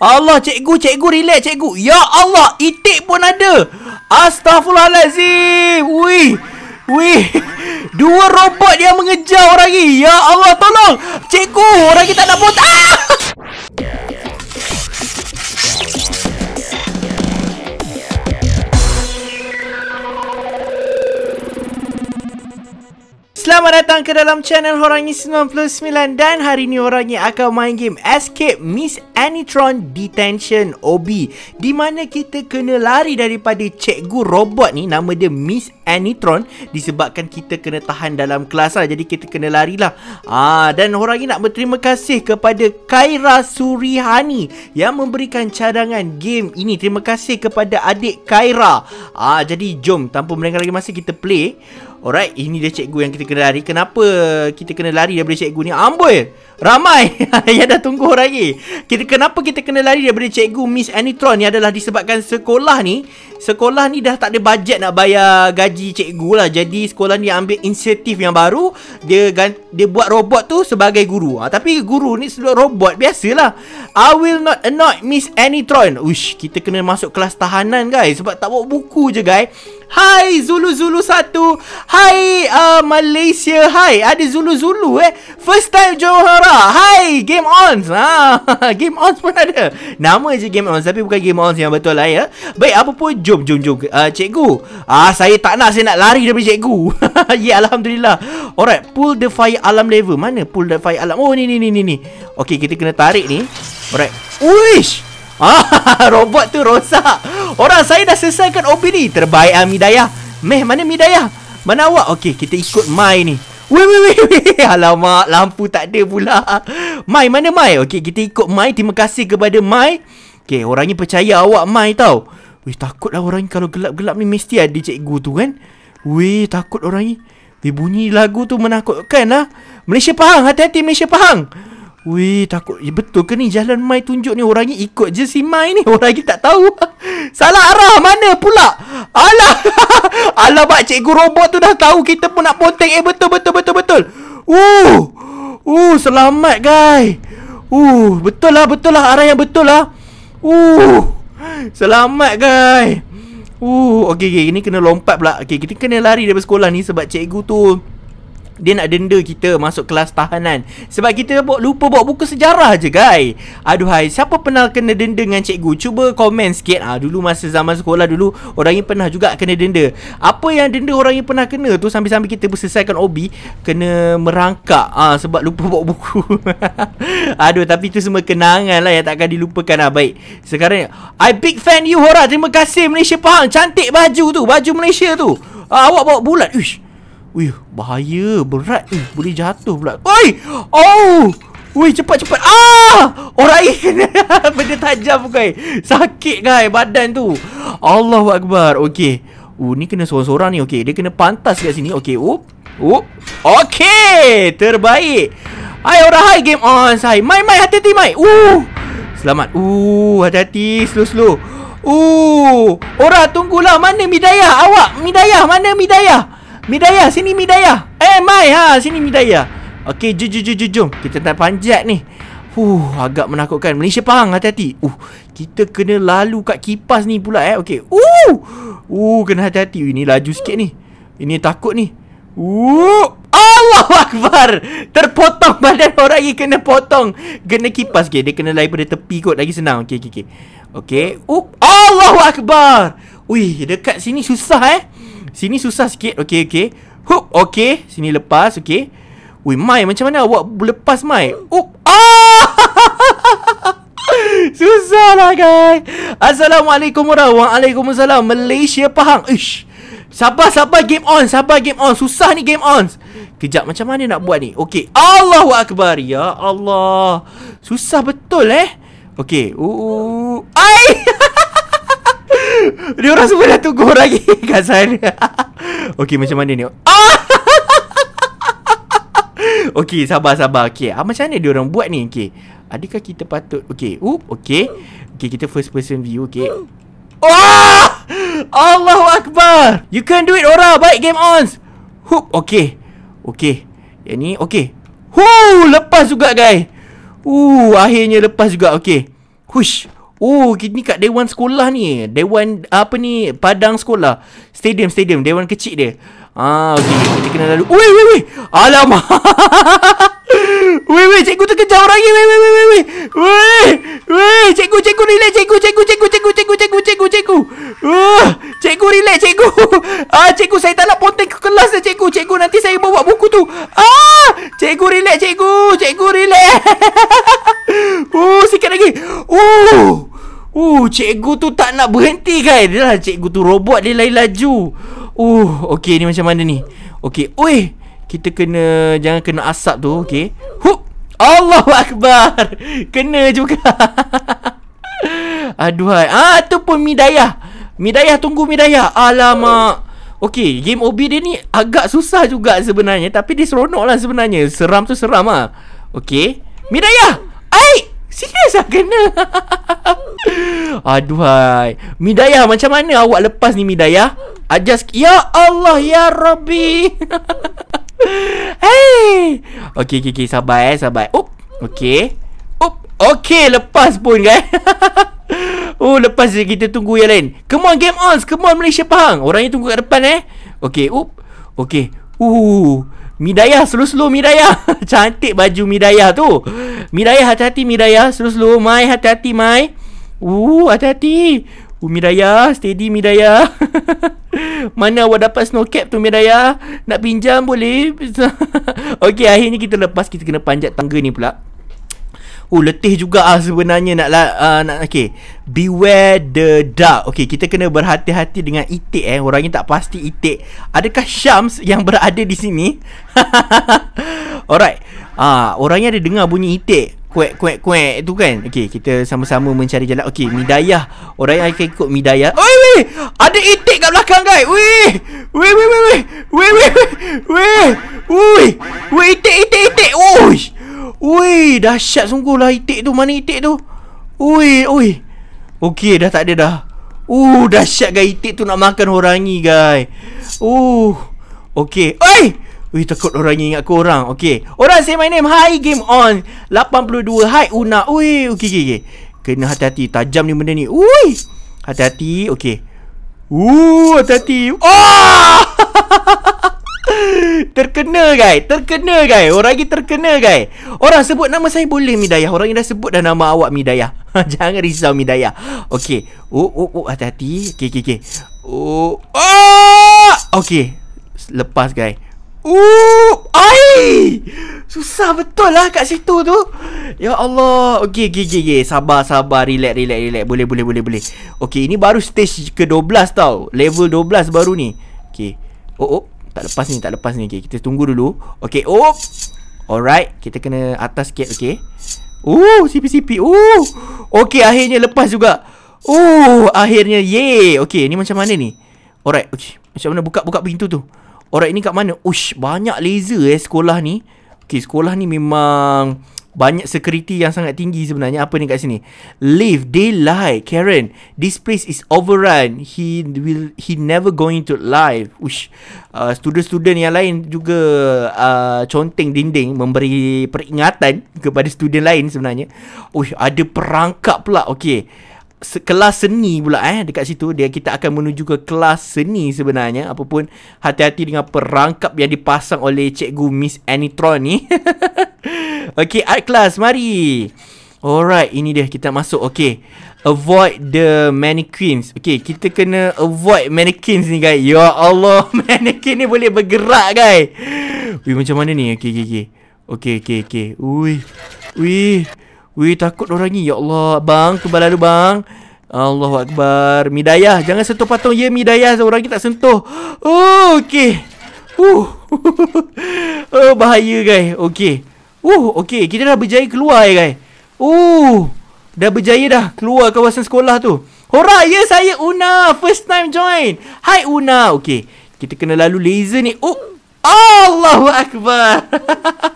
Allah cikgu cikgu relax cikgu. Ya Allah itik pun ada. Astaghfirullahalazim. Wui. Wui. Dua robot yang mengejar orang ni. Ya Allah tolong. Cikgu orang ni tak nak pun. Ah! Selamat datang ke dalam channel Horangi 99 dan hari ni Horangi akan main game Escape Miss Anitron Detention OB di mana kita kena lari daripada cikgu robot ni nama dia Miss Anitron disebabkan kita kena tahan dalam kelas lah jadi kita kena lari lah ah, dan Horangi nak berterima kasih kepada Kaira Surihani yang memberikan cadangan game ini terima kasih kepada adik Kaira ah, jadi jom tanpa melengkar lagi masa kita play Alright, ini dia cikgu yang kita kena lari. Kenapa kita kena lari daripada cikgu ni? Amboi! Ramai yang dah tunggu orang ni. Kita, kenapa kita kena lari daripada cikgu Miss Anitron ni adalah disebabkan sekolah ni. Sekolah ni dah tak ada bajet nak bayar gaji cikgu lah. Jadi sekolah ni ambil inisiatif yang baru. Dia dia buat robot tu sebagai guru. Ha, tapi guru ni sebut robot biasalah. I will not annoy Miss Anitron. Uish, kita kena masuk kelas tahanan guys. Sebab tak bawa buku je guys. Hai Zulu Zulu satu, Hai uh, Malaysia Hai ada Zulu Zulu eh First time Johara, Hai Game On ha, Game On pun ada Nama je Game On Tapi bukan Game On yang betul lah ya Baik apa pun jump jom jom uh, Cikgu Ah uh, Saya tak nak saya nak lari daripada cikgu Ya yeah, Alhamdulillah Alright Pull the fire alam level Mana pull the fire alam, Oh ni ni ni ni ni, Okay kita kena tarik ni Alright Wish Ah, robot tu rosak. Orang saya dah selesaikan opini terbaik ah Midayah. Meh, mana Midayah? Mana awak? Okey, kita ikut Mai ni. Wei wei wei. Alamak, lampu tak ada pula. Mai, mana Mai? Okey, kita ikut Mai. Terima kasih kepada Mai. Okey, orang ni percaya awak Mai tau. Weh, takutlah orang ni kalau gelap-gelap ni mesti ada cikgu tu kan? Weh, takut orang ni. Weh, bunyi lagu tu menakutkan lah. Malaysia Pahang, hati-hati Malaysia Pahang. Wih takut ya, Betul ke ni jalan Mai tunjuk ni Orangnya ikut je si Mai ni Orang lagi tak tahu Salah arah mana pula Alah Alah bak cikgu robot tu dah tahu Kita pun nak ponteng Eh betul betul betul betul Uh Uh selamat guys Uh betul lah betul lah Arah yang betul lah Uh Selamat guys Uh okey okey ini kena lompat pula. Okey kita kena lari daripada sekolah ni sebab cikgu tu dia nak denda kita masuk kelas tahanan Sebab kita lupa bawa buku sejarah je guys Aduhai Siapa pernah kena denda dengan cikgu Cuba komen sikit ha, Dulu masa zaman sekolah dulu Orang yang pernah juga kena denda Apa yang denda orang yang pernah kena tu Sambil-sambil kita berselesaikan obi Kena merangkak ha, Sebab lupa bawa buku Aduh tapi tu semua kenangan lah Yang takkan dilupakan lah Baik Sekarang I big fan you Hora Terima kasih Malaysia Pahang Cantik baju tu Baju Malaysia tu ha, Awak bawa bulat Uish Wih, bahaya. Berat ni. Boleh jatuh pula. Oi! Oh! Wih, cepat cepat. Ah! Orang oh, kena benda tajam kau. Sakit kau badan tu. Allah Allahuakbar. okay. Uh, oh, ni kena sorang-sorang ni. okay. dia kena pantas kat sini. okay. Up. Up. okay terbaik. Hai orang hai game on. Hai. Mai mai hati-hati mai. Uh. Selamat. Uh, hati-hati slow-slow. Uh. Orang tunggulah. Mana Midayah awak? Midayah, mana Midayah? Midaya, sini Midaya. Eh, Mai, ha, sini Midaya. Okey, jom, jom, jom, jom, Kita tak panjat ni. Fuh, agak menakutkan. Malaysia Pahang, hati-hati. Uh, kita kena lalu kat kipas ni pula eh. Okey. Uh! Uh, kena hati-hati. Ini laju sikit ni. Ini takut ni. Uh! Allahu Akbar Terpotong badan orang ni kena potong Kena kipas ke okay. Dia kena daripada tepi kot lagi senang Okay okay okay Okay Up. Uh, Allahu Akbar Wih dekat sini susah eh Sini susah sikit. Okay, okay. Hup, okay. Sini lepas, okay. Ui, Mai macam mana awak lepas Mai? Up. Ah! susah lah, guys. Assalamualaikum warahmatullahi wabarakatuh. Malaysia Pahang. Ish. Sabar, sabar game on. Sabar game on. Susah ni game on. Kejap, macam mana nak buat ni? Okay. Allahu Akbar. Ya Allah. Susah betul, eh. Okay. Uh, uh. Ai! Dia orang semua dah tunggu lagi kat sana. Okey, macam mana ni? Ah! Okey, sabar sabar. Okey, ah, macam mana dia orang buat ni? Okey. Adakah kita patut Okey. Oop, okey. Okey, kita first person view, okey. Oh! Allahu akbar. You can do it, Ora. Baik game on. Hoop, okey. Okey. Yang ni okey. Hu, lepas juga, guys. Uh, akhirnya lepas juga. Okey. Hush. Oh, ni kat Dewan Sekolah ni. Dewan apa ni? Padang Sekolah. Stadium, stadium. Dewan kecil dia. Ah, okey. Kita kena lalu. Ui, ui, ui. Alamak. Wei wei cikgu tu kejar orang ni wei wei wei wei wei. Wei. Wei cikgu cikgu relax cikgu cikgu cikgu cikgu cikgu cikgu cikgu cikgu. Uh, cikgu relax cikgu. Ah cikgu saya tak nak ponteng ke kelas dah cikgu. Cikgu nanti saya bawa buku tu. Ah cikgu relax cikgu. Cikgu relax. Oh uh, sikit lagi. Oh. Uh. Uh, cikgu tu tak nak berhenti kan? Dia lah cikgu tu robot dia lari laju. Uh, okey ni macam mana ni? Okey, oi, kita kena jangan kena asap tu, okey. Hup. Allahuakbar. Kena juga. Aduhai. Ah, tu pun Midayah. Midayah tunggu Midayah. Alamak. Okey, game OB dia ni agak susah juga sebenarnya. Tapi dia seronok lah sebenarnya. Seram tu seram lah. Okey. Midayah! Aik! Serius lah kena Aduhai Midaya macam mana awak lepas ni Midaya Ajas Ya Allah Ya Rabbi Hey Okay okay okay Sabar eh sabar Oop Okay Oop Okay lepas pun eh. guys Oh lepas je kita tunggu yang lain Come on game on Come on Malaysia Pahang Orangnya tunggu kat depan eh Okay Oop Okay Uh. Midaya slow-slow Midaya. Cantik baju Midaya tu. Midaya hati-hati Midaya slow Mai hati-hati Mai. Uh hati-hati. Uh, Midaya steady Midaya. Mana awak dapat snow cap tu Midaya? Nak pinjam boleh. Okey akhirnya kita lepas kita kena panjat tangga ni pula. Uh letih juga ah sebenarnya nak uh, nak okey. Beware the dark. Okey, kita kena berhati-hati dengan itik eh. Orangnya tak pasti itik. Adakah Syams yang berada di sini? Alright. Ah, uh, orangnya ada dengar bunyi itik. Kuek kuek kuek tu kan. Okey, kita sama-sama mencari jalan. Okey, Midayah. Orang yang akan ikut Midayah. Oi, wei. Ada itik kat belakang, guys. Wei. Wei wei wei wei. Wei wei wei. Wei. Wei itik itik itik. Oish. Oh, Ui, dahsyat sungguh lah itik tu. Mana itik tu? Ui, ui. Okey, dah tak ada dah. Uh, dahsyat guys itik tu nak makan orangi, guys. Uh. Okey. Oi! Ui, takut orangi ni ingat aku orang. Okey. Orang, say my name. Hi, game on. 82. Hi, Una. Ui, okey, okey, okey. Kena hati-hati. Tajam ni benda ni. Ui! Hati-hati. Okey. Uh, hati-hati. Oh! Terkena guys Terkena guys Orang lagi terkena guys Orang sebut nama saya boleh Midayah Orang yang dah sebut dah nama awak Midayah Jangan risau Midayah Okay Oh oh oh hati-hati Okay okay okay Oh Oh ah! Okay Lepas guys Oh Ai Susah betul lah kat situ tu Ya Allah Okay okay okay, okay. Sabar sabar Relax relax relax Boleh boleh boleh boleh Okay ini baru stage ke 12 tau Level 12 baru ni Okay Oh oh tak lepas ni, tak lepas ni. Okay, kita tunggu dulu. Okay, op. Oh! Alright, kita kena atas sikit, okay. Oh, CPCP. Oh, okay, akhirnya lepas juga. Oh, akhirnya, yeay. Okay, ni macam mana ni? Alright, okay. Macam mana buka-buka pintu tu? Alright, ni kat mana? Ush, banyak laser eh sekolah ni. Okay, sekolah ni memang banyak security yang sangat tinggi sebenarnya apa ni kat sini live lie karen this place is overrun he will he never going to live ush uh, student-student yang lain juga uh, conteng dinding memberi peringatan kepada student lain sebenarnya ush ada perangkap pula okey kelas seni pula eh dekat situ dia kita akan menuju ke kelas seni sebenarnya apapun hati-hati dengan perangkap yang dipasang oleh cikgu Miss Anitron ni Okay, art class, mari. Alright, ini dia kita masuk. Okay. Avoid the mannequins. Okay, kita kena avoid mannequins ni, guys. Ya Allah, mannequin ni boleh bergerak, guys. Wih, macam mana ni? Okay, okay, okay. Okay, okay, okay. Ui. Ui. Ui, takut orang ni. Ya Allah, bang. Kebal lalu, bang. Allahu Akbar. Midayah, jangan sentuh patung. Ya, Midayah. Orang kita tak sentuh. Oh, okay. Uh. oh, bahaya, guys. Okay. Uh, okey, kita dah berjaya keluar eh, guys. Uh, dah berjaya dah keluar kawasan sekolah tu. Hora, ya saya Una, first time join. Hai Una. Okey, kita kena lalu laser ni. Oh, Allahu akbar.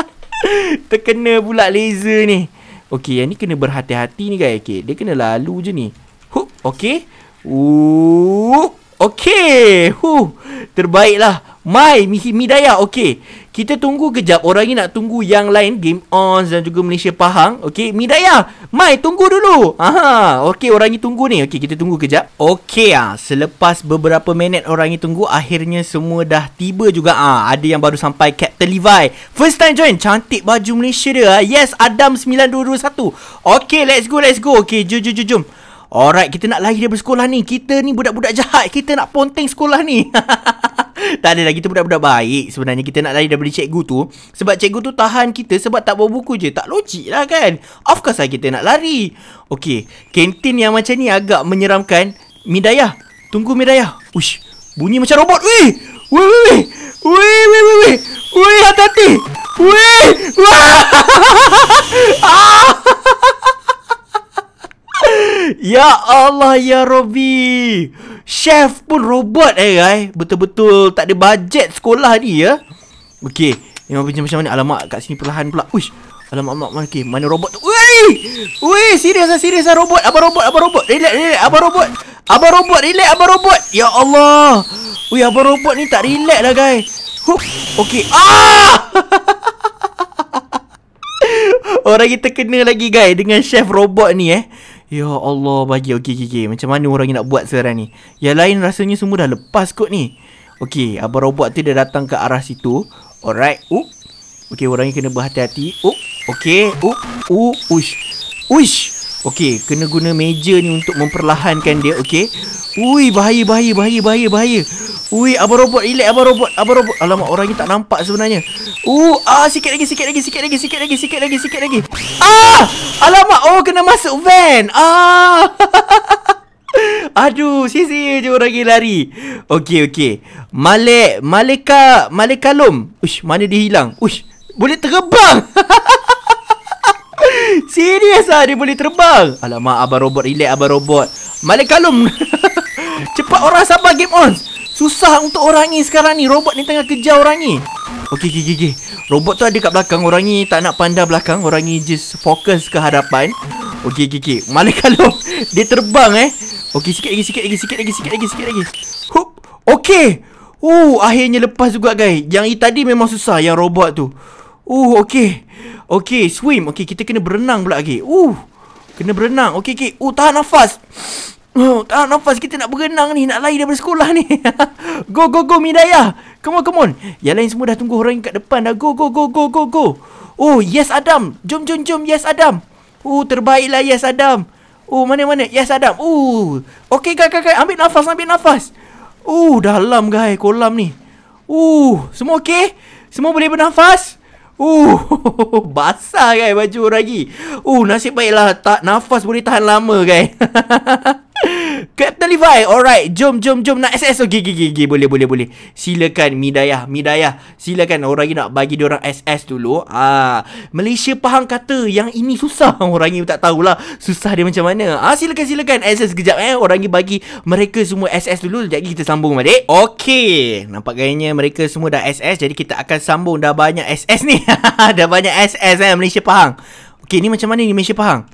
Terkena pula laser ni. Okey, yang ni kena berhati-hati ni, guys. Okey, dia kena lalu je ni. Huh, okey. Uh. Okay. Huh. Terbaiklah. Mai, Midaya. okey. Kita tunggu kejap. Orang ni nak tunggu yang lain. Game On dan juga Malaysia Pahang. okey. Midaya. Mai, tunggu dulu. Aha. okey Orang ni tunggu ni. Okey Kita tunggu kejap. Okey Ah. Selepas beberapa minit orang ni tunggu. Akhirnya semua dah tiba juga. Ah. Ada yang baru sampai. Captain Levi. First time join. Cantik baju Malaysia dia. Ah. Yes. Adam 9221. Okey, Let's go. Let's go. Okey, Jom. Jom. Jom. jom. Alright, kita nak lahir daripada sekolah ni. Kita ni budak-budak jahat. Kita nak ponteng sekolah ni. tak ada lagi tu budak-budak baik. Sebenarnya kita nak lahir daripada cikgu tu. Sebab cikgu tu tahan kita sebab tak bawa buku je. Tak logik lah kan. Of course lah kita nak lari. Okay, kantin yang macam ni agak menyeramkan. Midaya, tunggu Midaya. Ush, bunyi macam robot. Wih, wih, wih, wih, wih, wih, wih, wih, hati-hati. Wih, wah, ah, Ya Allah ya Robi. Chef pun robot eh guys. Eh. Betul-betul tak ada bajet sekolah ni ya. Okey. Memang macam macam mana alamak kat sini perlahan pula. Uish. Alamak mak mak okay. mana robot tu? Wei! Wei, serius ah serius ah robot. Apa robot? Apa robot? Relax relax apa robot? Apa robot? Relax apa robot? Ya Allah. Wei, apa robot ni tak relax lah guys. Hup. Okey. Ah! Orang kita kena lagi guys dengan chef robot ni eh. Ya Allah bagi okey okey okey macam mana orang ni nak buat sekarang ni? Yang lain rasanya semua dah lepas kot ni. Okey, abang robot tu dia datang ke arah situ. Alright. Oop. Okey, orang ni kena berhati-hati. Oop. Okey. Oop. Oop. Ush. Ush. Okey, kena guna meja ni untuk memperlahankan dia, okey. Ui, bahaya, bahaya, bahaya, bahaya, bahaya. Ui, apa robot, relax apa robot, Apa robot. Alamak, orang ni tak nampak sebenarnya. Uh, ah, sikit lagi, sikit lagi, sikit lagi, sikit lagi, sikit lagi, sikit lagi. Ah! Alamak, oh kena masuk van. Ah! Aduh, sisi je orang lagi lari. Okey, okey. Malik, Malika, Malikalum. Ush, mana dia hilang? Ush, boleh terbang. Serius lah dia boleh terbang Alamak abang robot relax abang robot Malik Kalum Cepat orang sabar game on Susah untuk orang ni sekarang ni Robot ni tengah kejar orang ni Okey, okey, okey. Robot tu ada kat belakang Orang ni tak nak pandang belakang Orang ni just fokus ke hadapan Okey, okey, okey. Malik Kalum Dia terbang eh Okey, sikit lagi, sikit lagi, sikit lagi, sikit lagi, sikit lagi Hup Okey Uh, akhirnya lepas juga guys Yang tadi memang susah Yang robot tu Uh, okey. Okey, swim. Okey, kita kena berenang pula lagi. Okay. Uh. Kena berenang. Okey, okey. Uh, tahan nafas. Uh, tahan nafas. Kita nak berenang ni, nak lari daripada sekolah ni. go, go, go, Midaya. Come on, come on. Yang lain semua dah tunggu orang kat depan dah. Go, go, go, go, go, go. Oh, yes Adam. Jom, jom, jom. Yes Adam. Oh, terbaiklah yes Adam. Oh, uh, mana mana? Yes Adam. Oh, Okey, kak, kak, kak. Ambil nafas, ambil nafas. Uh, dalam guys kolam ni. Uh, semua okey? Semua boleh bernafas? Uh, basah kan baju lagi. Uh, nasib baiklah tak nafas boleh tahan lama kan. Captain Levi, alright, jom, jom, jom, nak SS, okay, okay, okay, boleh, boleh, boleh Silakan, Midayah, Midayah, silakan, orang ini nak bagi orang SS dulu Ah, Malaysia Pahang kata, yang ini susah, orang ini tak tahulah, susah dia macam mana Ah, silakan, silakan, SS kejap eh, orang ini bagi mereka semua SS dulu, sekejap lagi kita sambung balik Okay, nampak gayanya mereka semua dah SS, jadi kita akan sambung, dah banyak SS ni, dah banyak SS eh, Malaysia Pahang. Okay, ni macam mana ni, Malaysia faham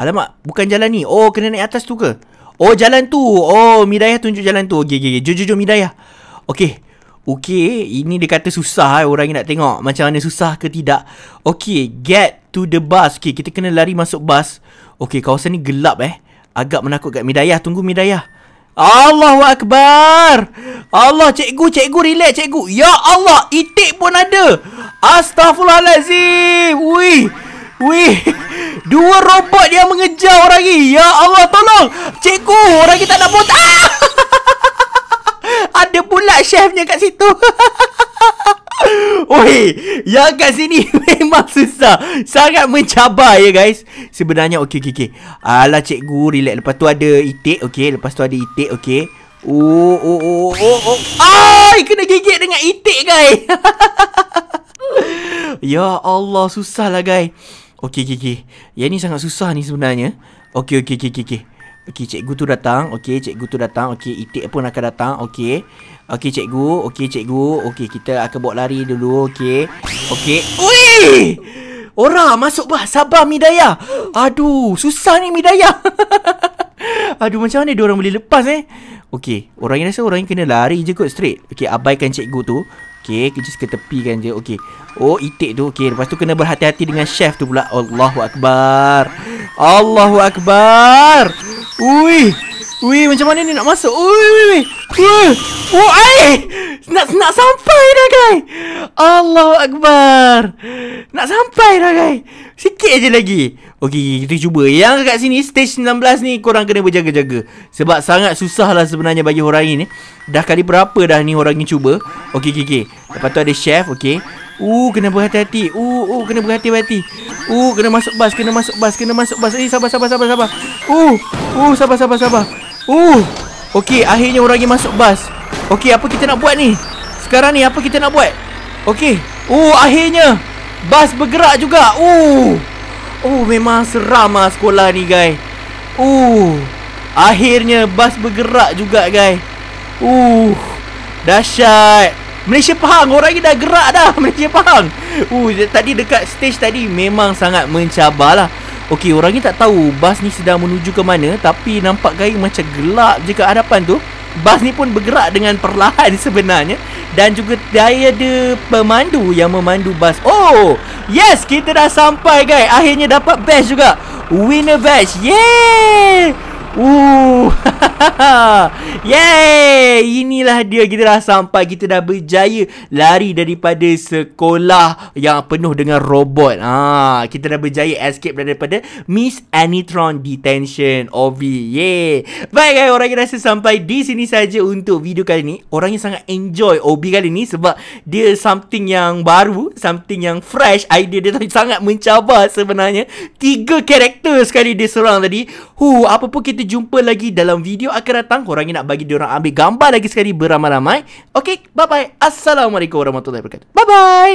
Alamak, bukan jalan ni. Oh, kena naik atas tu ke? Oh jalan tu Oh Midaya tunjuk jalan tu Okay okay Jom jom jom Midaya Okay Okay Ini dia kata susah eh. Orang nak tengok Macam mana susah ke tidak Okay Get to the bus Okay kita kena lari masuk bus Okay kawasan ni gelap eh Agak menakutkan Midaya tunggu Midaya Allahu Akbar Allah cikgu cikgu relax cikgu Ya Allah itik pun ada Astaghfirullahalazim Wuih Wih, Dua robot yang mengejar orang ni Ya Allah tolong Cikgu orang kita tak nak pun ah! Ada pula chefnya kat situ Oi, yang kat sini memang susah. Sangat mencabar ya guys. Sebenarnya okey okey okey. Alah cikgu relax. Lepas tu ada itik okey, lepas tu ada itik okey. Oh oh oh oh oh. oh. Ai kena gigit dengan itik guys. ya Allah susahlah guys. Okey, okey, okey. Yang ni sangat susah ni sebenarnya. Okey, okey, okey, okey. Okey, cikgu tu datang. Okey, cikgu tu datang. Okey, itik pun akan datang. Okey. Okey, cikgu. Okey, cikgu. Okey, kita akan buat lari dulu. Okey. Okey. Ui! Orang masuk bah. Sabar, Midaya. Aduh, susah ni Midaya. Aduh, macam mana dia orang boleh lepas eh? Okey, orang yang rasa orang yang kena lari je kot straight. Okey, abaikan cikgu tu. Okey, just ke tepi kan, je. Okey. Oh, itik tu. Okey, lepas tu kena berhati-hati dengan chef tu pula. Allahu akbar. Allahu akbar. Ui. Weh, macam mana ni nak masuk? Weh, weh, weh. Weh. Oh, ai! Eh. Nak, nak sampai dah, guys. Allahu Akbar. Nak sampai dah, guys. Sikit aje lagi. Okey, kita cuba. Yang kat sini, stage 16 ni, korang kena berjaga-jaga. Sebab sangat susah lah sebenarnya bagi orang ini. Dah kali berapa dah ni orang ni cuba. Okey, okey, okey. Lepas tu ada chef, okey. Uh, kena berhati-hati. Uh, uh, kena berhati-hati. Uh, kena masuk bas, kena masuk bas, kena masuk bas. Eh, sabar, sabar, sabar, sabar. Uh, uh, sabar, sabar, sabar. Uh, okey, akhirnya orang lagi masuk bas. Okey, apa kita nak buat ni? Sekarang ni apa kita nak buat? Okey. Uh, akhirnya bas bergerak juga. Uh. Oh, memang seram ah sekolah ni, guys. Uh. Akhirnya bas bergerak juga, guys. Uh. Dahsyat. Malaysia Pahang Orang ni dah gerak dah Malaysia Pahang uh, Tadi dekat stage tadi Memang sangat mencabar lah Okey, orang ni tak tahu bas ni sedang menuju ke mana tapi nampak gaya macam gelap je ke hadapan tu. Bas ni pun bergerak dengan perlahan sebenarnya dan juga daya ada pemandu yang memandu bas. Oh, yes, kita dah sampai guys. Akhirnya dapat badge juga. Winner badge. yeah. Uh. Yeay, inilah dia kita dah sampai kita dah berjaya lari daripada sekolah yang penuh dengan robot. Ha, kita dah berjaya escape daripada Miss Anitron detention OV. Yeay. Baik guys, orang yang rasa sampai di sini saja untuk video kali ni. Orang yang sangat enjoy OV kali ni sebab dia something yang baru, something yang fresh, idea dia sangat mencabar sebenarnya. Tiga karakter sekali dia serang tadi. Hu, apa pun kita kita jumpa lagi dalam video akan datang. Korang yang nak bagi orang ambil gambar lagi sekali beramai-ramai. Okay, bye-bye. Assalamualaikum warahmatullahi wabarakatuh. Bye-bye.